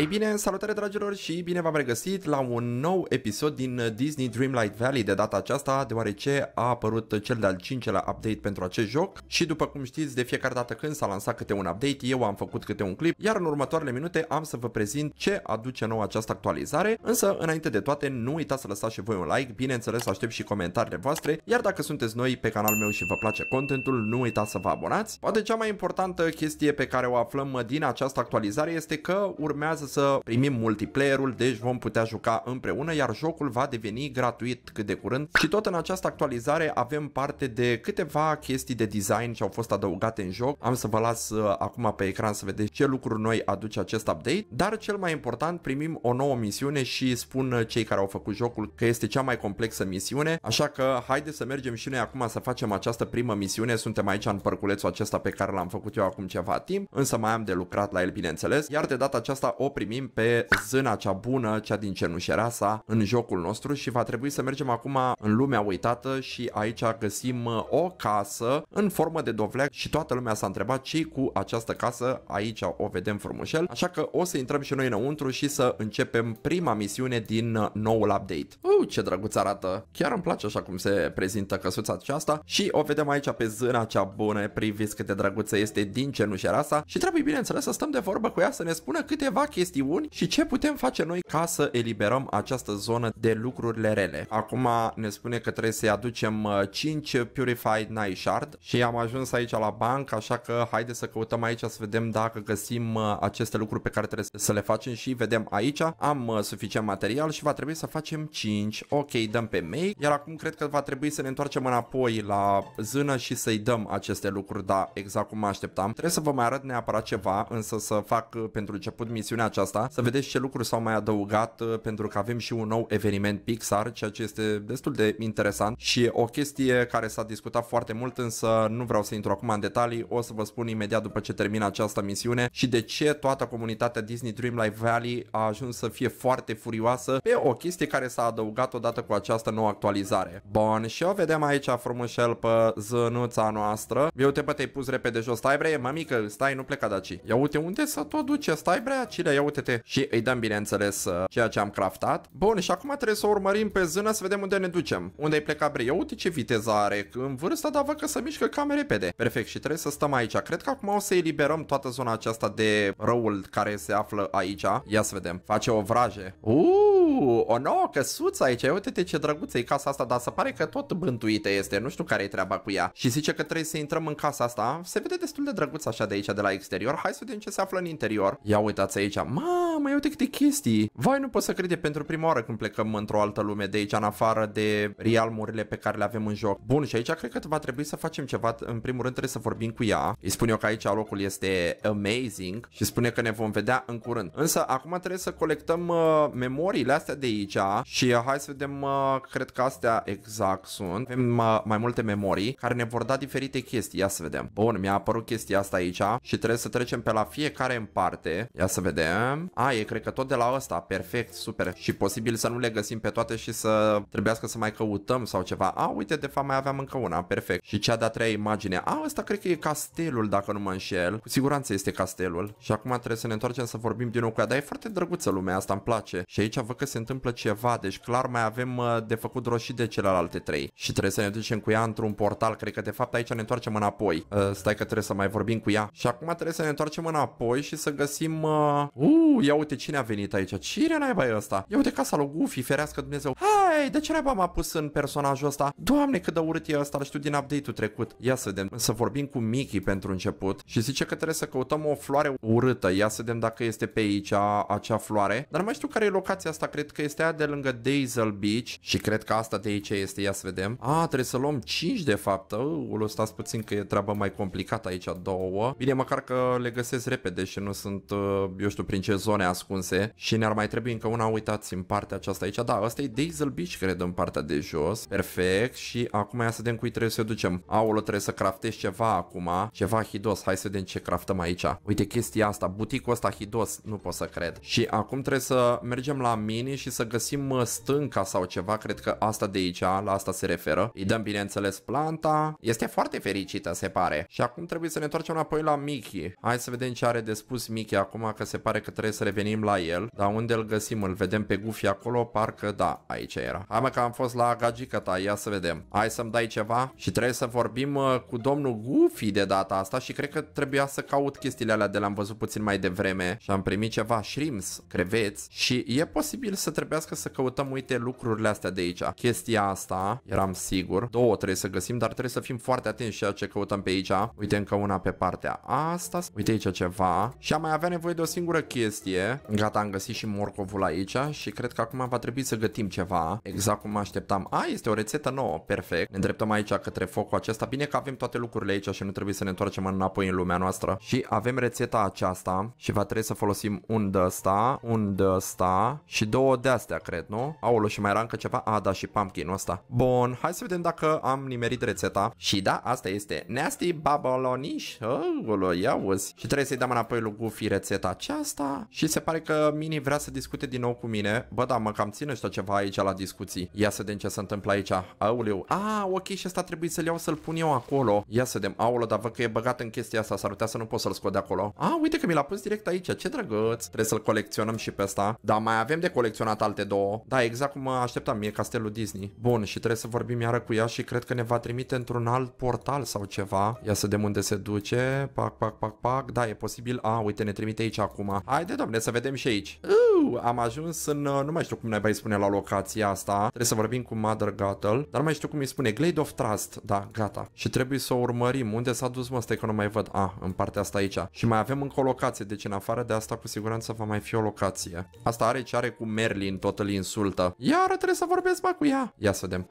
Ei bine, salutare dragilor și bine v-am regăsit la un nou episod din Disney Dreamlight Valley de data aceasta, deoarece a apărut cel de-al cincelea update pentru acest joc și după cum știți, de fiecare dată când s-a lansat câte un update, eu am făcut câte un clip, iar în următoarele minute am să vă prezint ce aduce nou această actualizare, însă înainte de toate nu uitați să lăsați și voi un like, bineînțeles aștept și comentariile voastre, iar dacă sunteți noi pe canalul meu și vă place contentul, nu uitați să vă abonați. Poate cea mai importantă chestie pe care o aflăm din această actualizare este că urmează să primim multiplayer-ul, deci vom putea juca împreună, iar jocul va deveni gratuit cât de curând. Și tot în această actualizare avem parte de câteva chestii de design ce au fost adăugate în joc. Am să vă las uh, acum pe ecran să vedeți ce lucruri noi aduce acest update, dar cel mai important primim o nouă misiune și spun uh, cei care au făcut jocul că este cea mai complexă misiune, așa că haide să mergem și noi acum să facem această primă misiune, suntem aici în părculețul acesta pe care l-am făcut eu acum ceva timp, însă mai am de lucrat la el bineînțeles, iar de data aceasta o primim pe zâna cea bună, cea din sa, în jocul nostru și va trebui să mergem acum în lumea uitată și aici găsim uh, o casă în formă de dovleac și toată lumea s-a întrebat ce cu această casă, aici o vedem frumușel, așa că o să intrăm și noi înăuntru și să începem prima misiune din uh, noul update. Uh, ce drăguț arată! Chiar îmi place așa cum se prezintă căsuța aceasta și o vedem aici pe zâna cea bună, priviți cât de drăguță este din sa și trebuie bineînțeles să stăm de vorbă cu ea să ne spună câteva chestii chestiuni și ce putem face noi ca să eliberăm această zonă de lucrurile rele. Acum ne spune că trebuie să-i aducem 5 uh, Purified Night Shard și am ajuns aici la banc, așa că haide să căutăm aici să vedem dacă găsim uh, aceste lucruri pe care trebuie să le facem și vedem aici. Am uh, suficient material și va trebui să facem 5. Ok, dăm pe make, iar acum cred că va trebui să ne întoarcem înapoi la zână și să-i dăm aceste lucruri, da, exact cum așteptam. Trebuie să vă mai arăt neapărat ceva, însă să fac pentru început misiunea aceasta, să vedeți ce lucruri s-au mai adăugat uh, pentru că avem și un nou eveniment Pixar, ceea ce este destul de interesant și o chestie care s-a discutat foarte mult, însă nu vreau să intru acum în detalii, o să vă spun imediat după ce termin această misiune și de ce toată comunitatea Disney Dreamlight Valley a ajuns să fie foarte furioasă pe o chestie care s-a adăugat odată cu această nouă actualizare. Bun, și o vedem aici frumușel pe zânuța noastră. Eu te bă, te-ai pus repede jos, stai bre, mămică, stai, nu pleca de aici. Ia uite, unde să tot duce, stai bre, acilea, ia uite-te și îi dăm bineînțeles uh, ceea ce am craftat. Bun, și acum trebuie să urmărim pe zână să vedem unde ne ducem. Unde ai plecat Brie? Uite ce viteză are în vârstă, dar văd că se mișcă cam repede. Perfect, și trebuie să stăm aici. Cred că acum o să eliberăm toată zona aceasta de răul care se află aici. Ia să vedem. Face o vraje. Uuu! o nouă căsuță aici, uite-te ce drăguță e casa asta, dar se pare că tot bântuită este, nu știu care e treaba cu ea. Și zice că trebuie să intrăm în casa asta, se vede destul de drăguț așa de aici, de la exterior, hai să vedem ce se află în interior. Ia uitați aici, mamă, ia uite câte chestii. Vai, nu pot să crede pentru prima oară când plecăm într-o altă lume de aici, în afară de realmurile pe care le avem în joc. Bun, și aici cred că va trebui să facem ceva, în primul rând trebuie să vorbim cu ea. Îi spun eu că aici locul este amazing și spune că ne vom vedea în curând. Însă acum trebuie să colectăm uh, memoriile astea astea de aici și uh, hai să vedem, uh, cred că astea exact sunt. Avem uh, mai multe memorii care ne vor da diferite chestii. Ia să vedem. Bun, mi-a apărut chestia asta aici și trebuie să trecem pe la fiecare în parte. Ia să vedem. A, e cred că tot de la ăsta. Perfect, super. Și posibil să nu le găsim pe toate și să trebuiască să mai căutăm sau ceva. A, uite, de fapt mai aveam încă una. Perfect. Și cea de-a treia imagine. A, ăsta cred că e castelul, dacă nu mă înșel. Cu siguranță este castelul. Și acum trebuie să ne întoarcem să vorbim din nou cu ea. Dar e foarte drăguță lumea asta, îmi place. Și aici văd că se întâmplă ceva, deci clar mai avem uh, de făcut roșii de celelalte trei. Și trebuie să ne ducem cu ea într-un portal, cred că de fapt aici ne întoarcem înapoi. Uh, stai că trebuie să mai vorbim cu ea. Și acum trebuie să ne întoarcem înapoi și să găsim... Uh, uh ia uite cine a venit aici, cine naiba e ăsta? Ia uite casa lui Goofy, ferească Dumnezeu. Hai, de ce naiba m-a pus în personajul ăsta? Doamne, cât de urât e ăsta, știu din update-ul trecut. Ia să vedem, să vorbim cu Mickey pentru început și zice că trebuie să căutăm o floare urâtă. Ia să vedem dacă este pe aici acea floare. Dar nu mai știu care e locația asta, cred cred că este aia de lângă Daisel Beach și cred că asta de aici este, ia să vedem. A, trebuie să luăm 5 de fapt, ă? ulu, stați puțin că e treaba mai complicată aici, două. Bine, măcar că le găsesc repede și nu sunt, ă, eu știu, prin ce zone ascunse și ne-ar mai trebui încă una, uitați, în partea aceasta aici, da, asta e Daisel Beach, cred, în partea de jos, perfect și acum ia să vedem cui trebuie să ducem. Aolo, trebuie să craftez ceva acum, ceva hidos, hai să vedem ce craftăm aici. Uite chestia asta, buticul ăsta hidos, nu pot să cred. Și acum trebuie să mergem la mini linie și să găsim uh, stânca sau ceva, cred că asta de aici, la asta se referă. Îi dăm bineînțeles planta, este foarte fericită se pare. Și acum trebuie să ne întoarcem înapoi la Mickey. Hai să vedem ce are de spus Mickey acum că se pare că trebuie să revenim la el. Dar unde îl găsim? Îl vedem pe Goofy acolo? Parcă da, aici era. Hai mă că am fost la gagică ta, ia să vedem. Hai să-mi dai ceva și trebuie să vorbim uh, cu domnul Goofy de data asta și cred că trebuia să caut chestiile alea de l-am văzut puțin mai devreme și am primit ceva shrimps, creveți și e posibil să trebuiască să căutăm, uite, lucrurile astea de aici. Chestia asta, eram sigur. Două trebuie să găsim, dar trebuie să fim foarte atenți și ce căutăm pe aici. Uite încă una pe partea asta. Uite aici ceva. Și am mai avea nevoie de o singură chestie. Gata, am găsit și morcovul aici și cred că acum va trebui să gătim ceva. Exact cum așteptam. A, este o rețetă nouă. Perfect. Ne îndreptăm aici către focul acesta. Bine că avem toate lucrurile aici și nu trebuie să ne întoarcem înapoi în lumea noastră. Și avem rețeta aceasta și va trebui să folosim un de ăsta, un de ăsta și două două de-astea, cred, nu? Aolo, și mai era încă ceva? A, da, și pumpkinul ăsta. Bun, hai să vedem dacă am nimerit rețeta. Și da, asta este Nasty Babalonish. Aolo, ia uzi. Și trebuie să-i dăm înapoi lui Goofy rețeta aceasta. Și se pare că Mini vrea să discute din nou cu mine. Bă, da, mă cam ține ăștia ceva aici la discuții. Ia să vedem ce se întâmplă aici. Aoleu. A, ok, și asta trebuie să-l iau să-l pun eu acolo. Ia să vedem. Aolo, dar văd că e băgat în chestia asta. S-ar putea să nu pot să-l scot de acolo. A, uite că mi l-a pus direct aici. Ce drăguț. Trebuie să-l colecționăm și pe asta. Dar mai avem de colecționat selecționat alte două. Da, exact cum mă așteptam, e castelul Disney. Bun, și trebuie să vorbim iară cu ea și cred că ne va trimite într-un alt portal sau ceva. Ia să vedem unde se duce. Pac, pac, pac, pac. Da, e posibil. A, uite, ne trimite aici acum. Haide, domne, să vedem și aici. Uu, am ajuns în... Uh, nu mai știu cum ne mai spune la locația asta. Trebuie să vorbim cu Mother Gatel. Dar nu mai știu cum îi spune. Glade of Trust. Da, gata. Și trebuie să o urmărim. Unde s-a dus, mă? Stai că nu mai văd. A, în partea asta aici. Și mai avem încă o locație. Deci, în afară de asta, cu siguranță va mai fi o locație. Asta are ce are cu mer Merlin tot îl insultă. Iar trebuie să vorbesc, mai cu ea. Ia să vedem.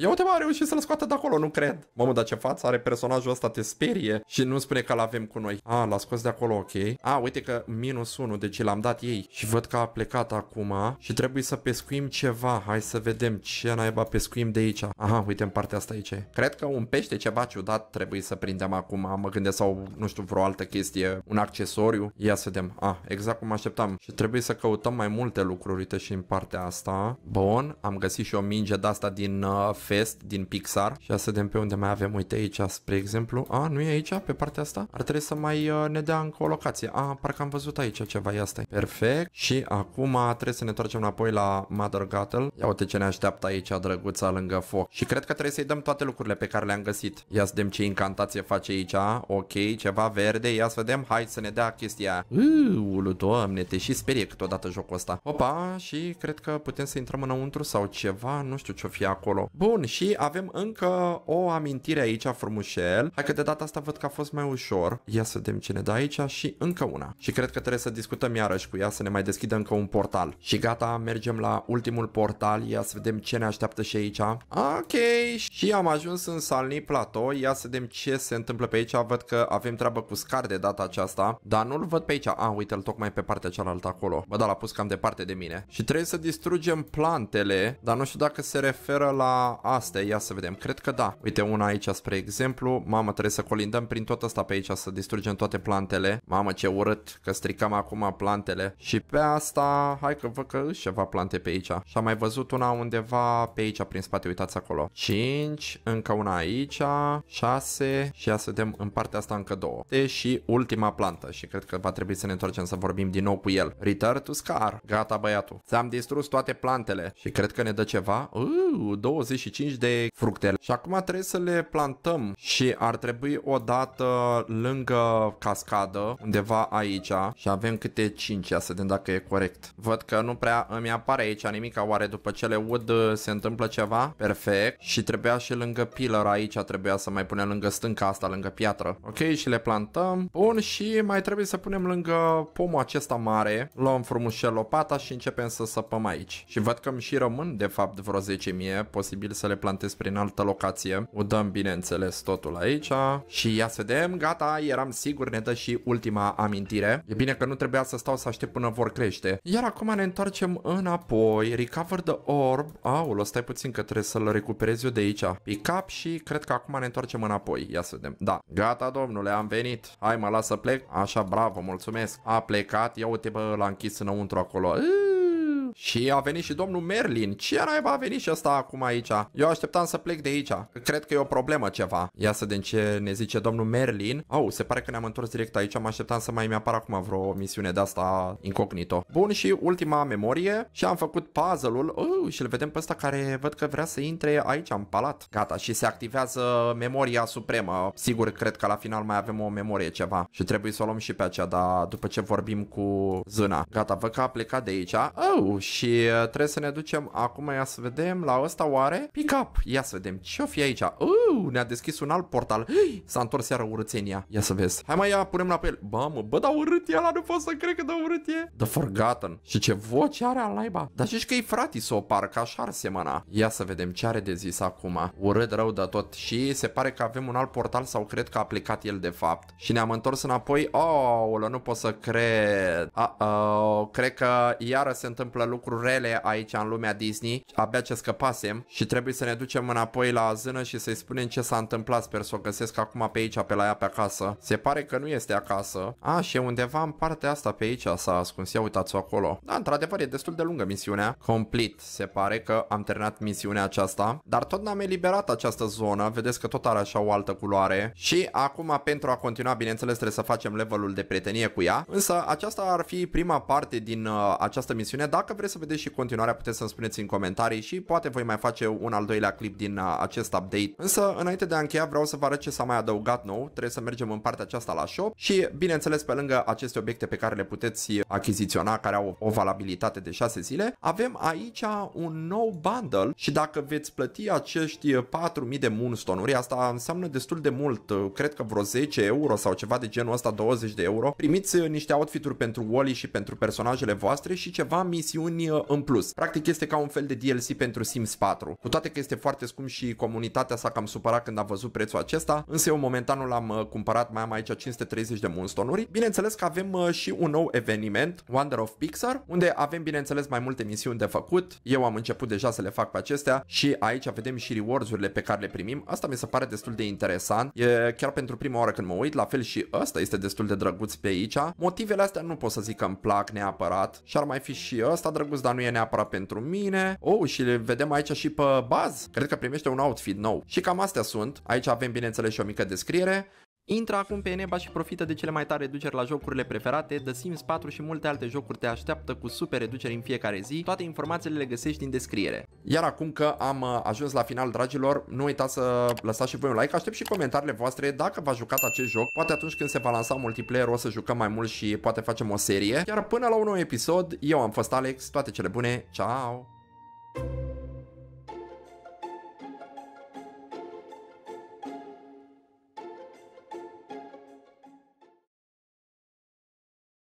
Ia uite mă, a reușit să-l scoată de acolo, nu cred. Mamă, dar ce față are personajul ăsta, te sperie și nu spune că l-avem cu noi. A, l-a scos de acolo, ok. A, uite că minus 1, deci l-am dat ei. Și văd că a plecat acum și trebuie să pescuim ceva. Hai să vedem ce naiba pescuim de aici. Aha, uite în partea asta aici. Cred că un pește ceva ciudat trebuie să prindem acum. Mă gândesc sau, nu știu, vreo altă chestie, un accesoriu. Ia să vedem. A, exact cum așteptam. Și trebuie să căutăm mai multe lucruri, uite și în partea asta. Bun, am găsit și o minge de asta din uh, Fest din Pixar. Și să vedem pe unde mai avem, uite aici, spre exemplu. A, nu e aici, pe partea asta? Ar trebui să mai uh, ne dea încă o locație. A, parcă am văzut aici ceva, ia stai. Perfect. Și acum trebuie să ne întoarcem înapoi la Mother Gothel. Ia uite ce ne așteaptă aici, drăguța lângă foc. Și cred că trebuie să-i dăm toate lucrurile pe care le-am găsit. Ia să vedem ce incantație face aici. Ok, ceva verde. Ia să vedem. Hai să ne dea chestia. aia. doamne, te și sperie câteodată jocul ăsta. Opa, și cred că putem să intrăm înăuntru sau ceva. Nu știu ce-o fi acolo. Bun, Bun, și avem încă o amintire aici frumușel. Hai că de data asta văd că a fost mai ușor. Ia să vedem cine dă aici și încă una. Și cred că trebuie să discutăm iarăși cu ea să ne mai deschidă încă un portal. Și gata, mergem la ultimul portal. Ia să vedem ce ne așteaptă și aici. Ok, și am ajuns în Salni Plato. Ia să vedem ce se întâmplă pe aici. Văd că avem treabă cu scar de data aceasta, dar nu-l văd pe aici. A, ah, uite-l tocmai pe partea cealaltă acolo. Bă, da, l-a pus cam departe de mine. Și trebuie să distrugem plantele, dar nu știu dacă se referă la astea, ia să vedem, cred că da. Uite una aici spre exemplu, mamă trebuie să colindăm prin tot asta pe aici, să distrugem toate plantele. Mamă ce urât că stricăm acum plantele. Și pe asta, hai că văd că își ceva plante pe aici. Și am mai văzut una undeva pe aici, prin spate, uitați acolo. 5, încă una aici, 6 și ia să vedem în partea asta încă două. și ultima plantă și cred că va trebui să ne întoarcem să vorbim din nou cu el. Return to Scar. Gata băiatul. Ți-am distrus toate plantele și cred că ne dă ceva. Uuu, 20 25 de fructe și acum trebuie să le plantăm și ar trebui o dată lângă cascadă, undeva aici și avem câte 5, să vedem dacă e corect. Văd că nu prea îmi apare aici nimic, oare după ce le ud uh, se întâmplă ceva? Perfect. Și trebuia și lângă pillar aici, trebuia să mai punem lângă stânca asta, lângă piatră. Ok, și le plantăm. Bun, și mai trebuie să punem lângă pomul acesta mare. Luăm și lopata și începem să săpăm aici. Și văd că îmi și rămân, de fapt, vreo 10.000, posibil să le plantez prin altă locație. O dăm, bineînțeles, totul aici și ia să vedem, gata, eram sigur, ne dă și ultima amintire. E bine că nu trebuia să stau să aștept până vor crește. Iar acum ne întoarcem înapoi, recover the orb, aul, stai puțin că trebuie să-l recuperez eu de aici. Pick up și cred că acum ne întoarcem înapoi, ia să vedem, da. Gata, domnule, am venit, hai mă las să plec, așa, bravo, mulțumesc. A plecat, ia uite bă, l-a închis înăuntru acolo, Iii. Și a venit și domnul Merlin. Ce naiba a venit și ăsta acum aici? Eu așteptam să plec de aici. Cred că e o problemă ceva. Ia să vedem ce ne zice domnul Merlin. Au, oh, se pare că ne-am întors direct aici. Mă așteptam să mai mi apară acum vreo misiune de asta incognito. Bun, și ultima memorie. Și am făcut puzzle-ul. Oh și îl vedem pe ăsta care văd că vrea să intre aici în palat. Gata, și se activează memoria supremă. Sigur, cred că la final mai avem o memorie ceva. Și trebuie să o luăm și pe aceea, dar după ce vorbim cu zâna. Gata, văd că a plecat de aici. Oh, și uh, trebuie să ne ducem acum, ia să vedem, la ăsta oare? Pick up! Ia să vedem, ce-o fi aici? Uuu, ne-a deschis un alt portal. S-a întors iară urățenia. Ia să vezi. Hai mai ia, punem la pe el. Bă, mă, bă, dar urât e ăla, nu pot să cred că da urât e. The Forgotten. Și ce voce are al naiba. Dar și că e frati sau parcă așa ar semăna. Ia să vedem ce are de zis acum. Urât rău de tot. Și se pare că avem un alt portal sau cred că a plecat el de fapt. Și ne-am întors înapoi. Oh, nu pot să cred. Uh -oh, cred că iară se întâmplă lucruri lucruri rele aici în lumea Disney, abia ce scăpasem și trebuie să ne ducem înapoi la zână și să-i spunem ce s-a întâmplat, sper să o găsesc acum pe aici, pe la ea pe acasă. Se pare că nu este acasă. A, și undeva în partea asta pe aici s-a ascuns, ia uitați-o acolo. Da, într-adevăr, e destul de lungă misiunea. Complet, se pare că am terminat misiunea aceasta, dar tot n-am eliberat această zonă, vedeți că tot are așa o altă culoare. Și acum, pentru a continua, bineînțeles, trebuie să facem levelul de prietenie cu ea, însă aceasta ar fi prima parte din uh, această misiune. Dacă vreți Vreți să vedeți și continuarea, puteți să-mi spuneți în comentarii și poate voi mai face un al doilea clip din uh, acest update. Însă, înainte de a încheia, vreau să vă arăt ce s-a mai adăugat nou. Trebuie să mergem în partea aceasta la shop și, bineînțeles, pe lângă aceste obiecte pe care le puteți uh, achiziționa, care au o valabilitate de 6 zile, avem aici un nou bundle și dacă veți plăti acești 4000 uh, de moonstone-uri, asta înseamnă destul de mult, cred că vreo 10 euro sau ceva de genul ăsta, 20 de euro, primiți niște outfit-uri pentru Wally și pentru personajele voastre și ceva misiuni bani uh, în plus. Practic este ca un fel de DLC pentru Sims 4. Cu toate că este foarte scump și comunitatea s-a cam supărat când a văzut prețul acesta, însă eu momentan nu l-am uh, cumpărat, mai am aici 530 de moonstone-uri. Bineînțeles că avem uh, și un nou eveniment, Wonder of Pixar, unde avem bineînțeles mai multe misiuni de făcut. Eu am început deja să le fac pe acestea și aici vedem și rewards-urile pe care le primim. Asta mi se pare destul de interesant. E chiar pentru prima oară când mă uit, la fel și ăsta este destul de drăguț pe aici. Motivele astea nu pot să zic că îmi plac neapărat și ar mai fi și ăsta drăguț drăguț, dar nu e neapărat pentru mine. Oh, și le vedem aici și pe Buzz. Cred că primește un outfit nou. Și cam astea sunt. Aici avem, bineînțeles, și o mică descriere. Intră acum pe Eneba și profită de cele mai tare reduceri la jocurile preferate, The Sims 4 și multe alte jocuri te așteaptă cu super reduceri în fiecare zi, toate informațiile le găsești din descriere. Iar acum că am uh, ajuns la final, dragilor, nu uitați să lăsați și voi un like, aștept și comentariile voastre dacă v-a jucat acest joc, poate atunci când se va lansa multiplayer o să jucăm mai mult și poate facem o serie. Iar până la un nou episod, eu am fost Alex, toate cele bune, ciao!